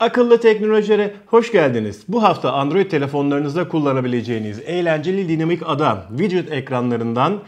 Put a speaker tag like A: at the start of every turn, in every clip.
A: Akıllı teknolojilere hoş geldiniz. Bu hafta Android telefonlarınızda kullanabileceğiniz eğlenceli dinamik ada widget ekranlarından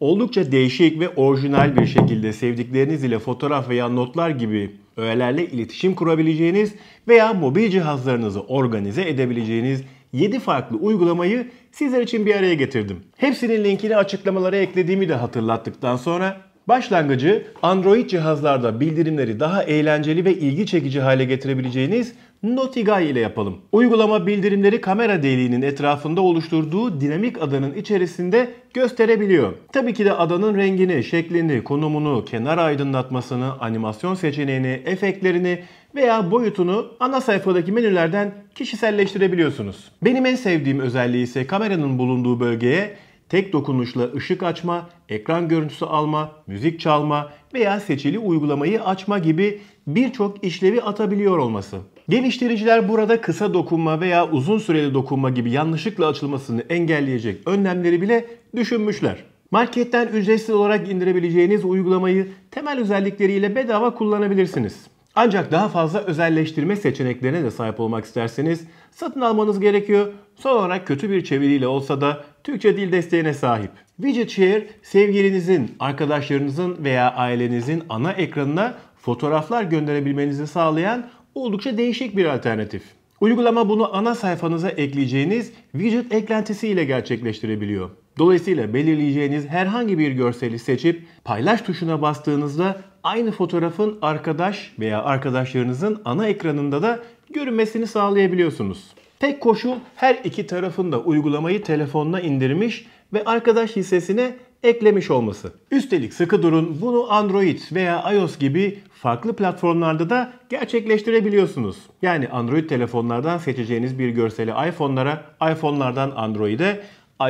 A: oldukça değişik ve orijinal bir şekilde sevdikleriniz ile fotoğraf veya notlar gibi öğelerle iletişim kurabileceğiniz veya mobil cihazlarınızı organize edebileceğiniz 7 farklı uygulamayı sizler için bir araya getirdim. Hepsinin linkini açıklamalara eklediğimi de hatırlattıktan sonra Başlangıcı Android cihazlarda bildirimleri daha eğlenceli ve ilgi çekici hale getirebileceğiniz NotiGai ile yapalım. Uygulama bildirimleri kamera deliğinin etrafında oluşturduğu dinamik adanın içerisinde gösterebiliyor. Tabii ki de adanın rengini, şeklini, konumunu, kenar aydınlatmasını, animasyon seçeneğini, efektlerini veya boyutunu ana sayfadaki menülerden kişiselleştirebiliyorsunuz. Benim en sevdiğim özelliği ise kameranın bulunduğu bölgeye tek dokunuşla ışık açma, ekran görüntüsü alma, müzik çalma veya seçili uygulamayı açma gibi birçok işlevi atabiliyor olması. Geliştiriciler burada kısa dokunma veya uzun süreli dokunma gibi yanlışlıkla açılmasını engelleyecek önlemleri bile düşünmüşler. Marketten ücretsiz olarak indirebileceğiniz uygulamayı temel özellikleriyle bedava kullanabilirsiniz. Ancak daha fazla özelleştirme seçeneklerine de sahip olmak isterseniz satın almanız gerekiyor. Son olarak kötü bir çeviriyle olsa da Türkçe dil desteğine sahip. Widget Share sevgilinizin, arkadaşlarınızın veya ailenizin ana ekranına fotoğraflar gönderebilmenizi sağlayan oldukça değişik bir alternatif. Uygulama bunu ana sayfanıza ekleyeceğiniz widget eklentisi ile gerçekleştirebiliyor. Dolayısıyla belirleyeceğiniz herhangi bir görseli seçip paylaş tuşuna bastığınızda aynı fotoğrafın arkadaş veya arkadaşlarınızın ana ekranında da görünmesini sağlayabiliyorsunuz. Tek koşul her iki tarafın da uygulamayı telefonuna indirmiş ve arkadaş hissesine eklemiş olması. Üstelik sıkı durun bunu Android veya iOS gibi farklı platformlarda da gerçekleştirebiliyorsunuz. Yani Android telefonlardan seçeceğiniz bir görseli iPhone'lara, iPhone'lardan Android'e,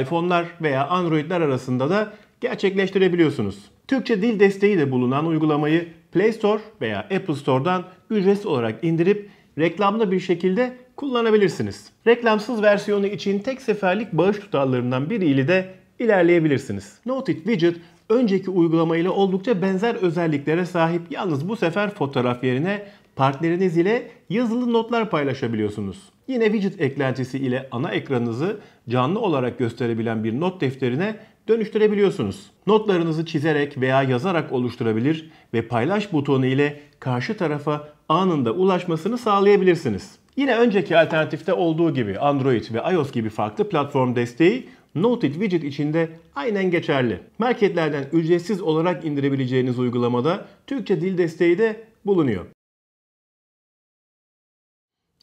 A: iPhone'lar veya Android'ler arasında da gerçekleştirebiliyorsunuz. Türkçe dil desteği de bulunan uygulamayı Play Store veya Apple Store'dan ücretsiz olarak indirip reklamlı bir şekilde kullanabilirsiniz. Reklamsız versiyonu için tek seferlik bağış tutarlarından biriyle de ilerleyebilirsiniz. Noted Widget önceki uygulamayla oldukça benzer özelliklere sahip. Yalnız bu sefer fotoğraf yerine partneriniz ile yazılı notlar paylaşabiliyorsunuz. Yine widget eklentisi ile ana ekranınızı canlı olarak gösterebilen bir not defterine dönüştürebiliyorsunuz. Notlarınızı çizerek veya yazarak oluşturabilir ve paylaş butonu ile karşı tarafa anında ulaşmasını sağlayabilirsiniz. Yine önceki alternatifte olduğu gibi Android ve iOS gibi farklı platform desteği Noted widget içinde aynen geçerli. Marketlerden ücretsiz olarak indirebileceğiniz uygulamada Türkçe dil desteği de bulunuyor.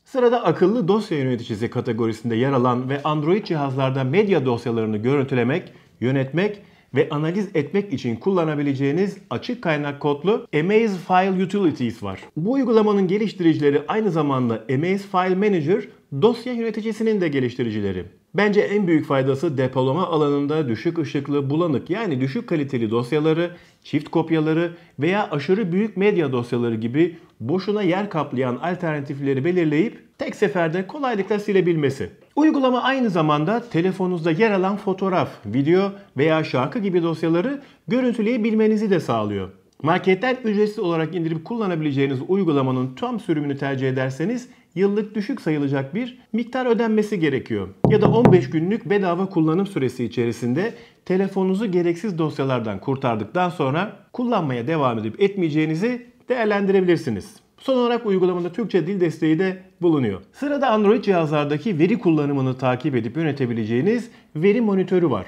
A: Sırada akıllı dosya yöneticisi kategorisinde yer alan ve Android cihazlarda medya dosyalarını görüntülemek yönetmek ve analiz etmek için kullanabileceğiniz açık kaynak kodlu Amaze File Utilities var. Bu uygulamanın geliştiricileri aynı zamanda Amaze File Manager dosya yöneticisinin de geliştiricileri. Bence en büyük faydası depolama alanında düşük ışıklı, bulanık yani düşük kaliteli dosyaları, çift kopyaları veya aşırı büyük medya dosyaları gibi boşuna yer kaplayan alternatifleri belirleyip tek seferde kolaylıkla silebilmesi. Uygulama aynı zamanda telefonunuzda yer alan fotoğraf, video veya şarkı gibi dosyaları görüntüleyebilmenizi de sağlıyor. Marketten ücretsiz olarak indirip kullanabileceğiniz uygulamanın tam sürümünü tercih ederseniz yıllık düşük sayılacak bir miktar ödenmesi gerekiyor. Ya da 15 günlük bedava kullanım süresi içerisinde telefonunuzu gereksiz dosyalardan kurtardıktan sonra kullanmaya devam edip etmeyeceğinizi değerlendirebilirsiniz. Son olarak uygulamada Türkçe dil desteği de bulunuyor. Sırada Android cihazlardaki veri kullanımını takip edip yönetebileceğiniz veri monitörü var.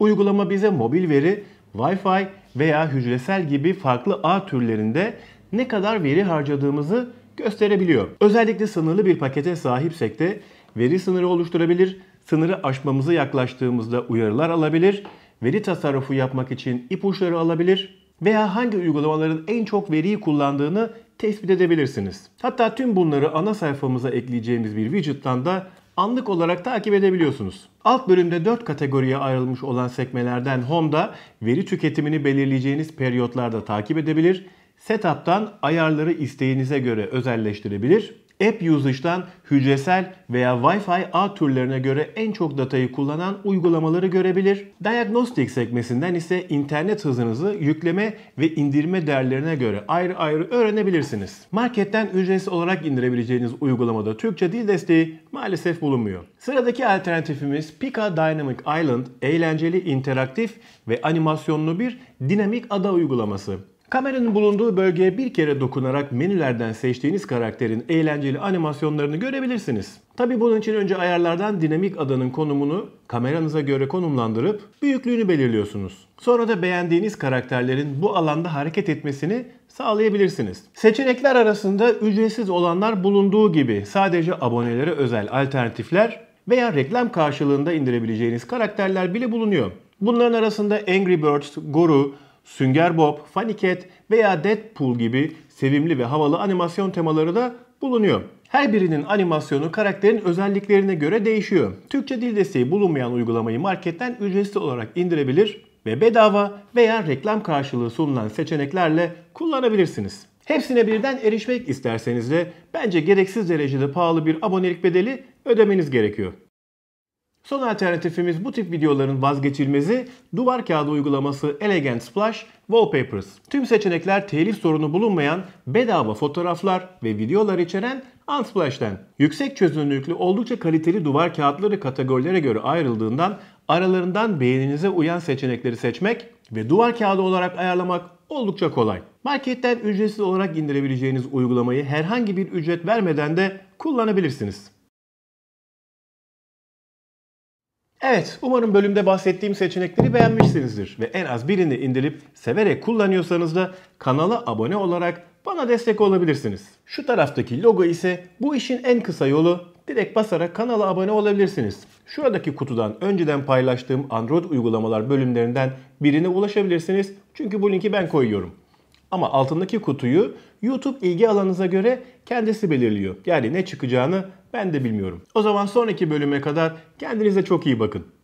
A: Uygulama bize mobil veri, Wi-Fi veya hücresel gibi farklı ağ türlerinde ne kadar veri harcadığımızı gösterebiliyor. Özellikle sınırlı bir pakete sahipsek de veri sınırı oluşturabilir, sınırı aşmamızı yaklaştığımızda uyarılar alabilir, veri tasarrufu yapmak için ipuçları alabilir veya hangi uygulamaların en çok veriyi kullandığını tespit edebilirsiniz. Hatta tüm bunları ana sayfamıza ekleyeceğimiz bir widget'tan da anlık olarak takip edebiliyorsunuz. Alt bölümde 4 kategoriye ayrılmış olan sekmelerden Home'da veri tüketimini belirleyeceğiniz periyotlarda takip edebilir, Setup'tan ayarları isteğinize göre özelleştirebilir App Usage'dan hücresel veya Wi-Fi ağ türlerine göre en çok datayı kullanan uygulamaları görebilir. Diagnostic sekmesinden ise internet hızınızı yükleme ve indirme değerlerine göre ayrı ayrı öğrenebilirsiniz. Marketten ücretsiz olarak indirebileceğiniz uygulamada Türkçe dil desteği maalesef bulunmuyor. Sıradaki alternatifimiz Pika Dynamic Island eğlenceli, interaktif ve animasyonlu bir dinamik ada uygulaması. Kameranın bulunduğu bölgeye bir kere dokunarak menülerden seçtiğiniz karakterin eğlenceli animasyonlarını görebilirsiniz. Tabi bunun için önce ayarlardan dinamik adanın konumunu kameranıza göre konumlandırıp büyüklüğünü belirliyorsunuz. Sonra da beğendiğiniz karakterlerin bu alanda hareket etmesini sağlayabilirsiniz. Seçenekler arasında ücretsiz olanlar bulunduğu gibi sadece abonelere özel alternatifler veya reklam karşılığında indirebileceğiniz karakterler bile bulunuyor. Bunların arasında Angry Birds, Guru, Sünger Bob, Funny Cat veya Deadpool gibi sevimli ve havalı animasyon temaları da bulunuyor. Her birinin animasyonu karakterin özelliklerine göre değişiyor. Türkçe dil desteği bulunmayan uygulamayı marketten ücretsiz olarak indirebilir ve bedava veya reklam karşılığı sunulan seçeneklerle kullanabilirsiniz. Hepsine birden erişmek isterseniz de bence gereksiz derecede pahalı bir abonelik bedeli ödemeniz gerekiyor. Son alternatifimiz bu tip videoların vazgeçilmezi duvar kağıdı uygulaması Elegant Splash Wallpapers. Tüm seçenekler telif sorunu bulunmayan bedava fotoğraflar ve videolar içeren Unsplash'ten. Yüksek çözünürlüklü oldukça kaliteli duvar kağıtları kategorilere göre ayrıldığından aralarından beğeninize uyan seçenekleri seçmek ve duvar kağıdı olarak ayarlamak oldukça kolay. Marketten ücretsiz olarak indirebileceğiniz uygulamayı herhangi bir ücret vermeden de kullanabilirsiniz. Evet, umarım bölümde bahsettiğim seçenekleri beğenmişsinizdir ve en az birini indirip severek kullanıyorsanız da kanala abone olarak bana destek olabilirsiniz. Şu taraftaki logo ise bu işin en kısa yolu direkt basarak kanala abone olabilirsiniz. Şuradaki kutudan önceden paylaştığım Android uygulamalar bölümlerinden birine ulaşabilirsiniz. Çünkü bu linki ben koyuyorum. Ama altındaki kutuyu YouTube ilgi alanınıza göre kendisi belirliyor. Yani ne çıkacağını ben de bilmiyorum. O zaman sonraki bölüme kadar kendinize çok iyi bakın.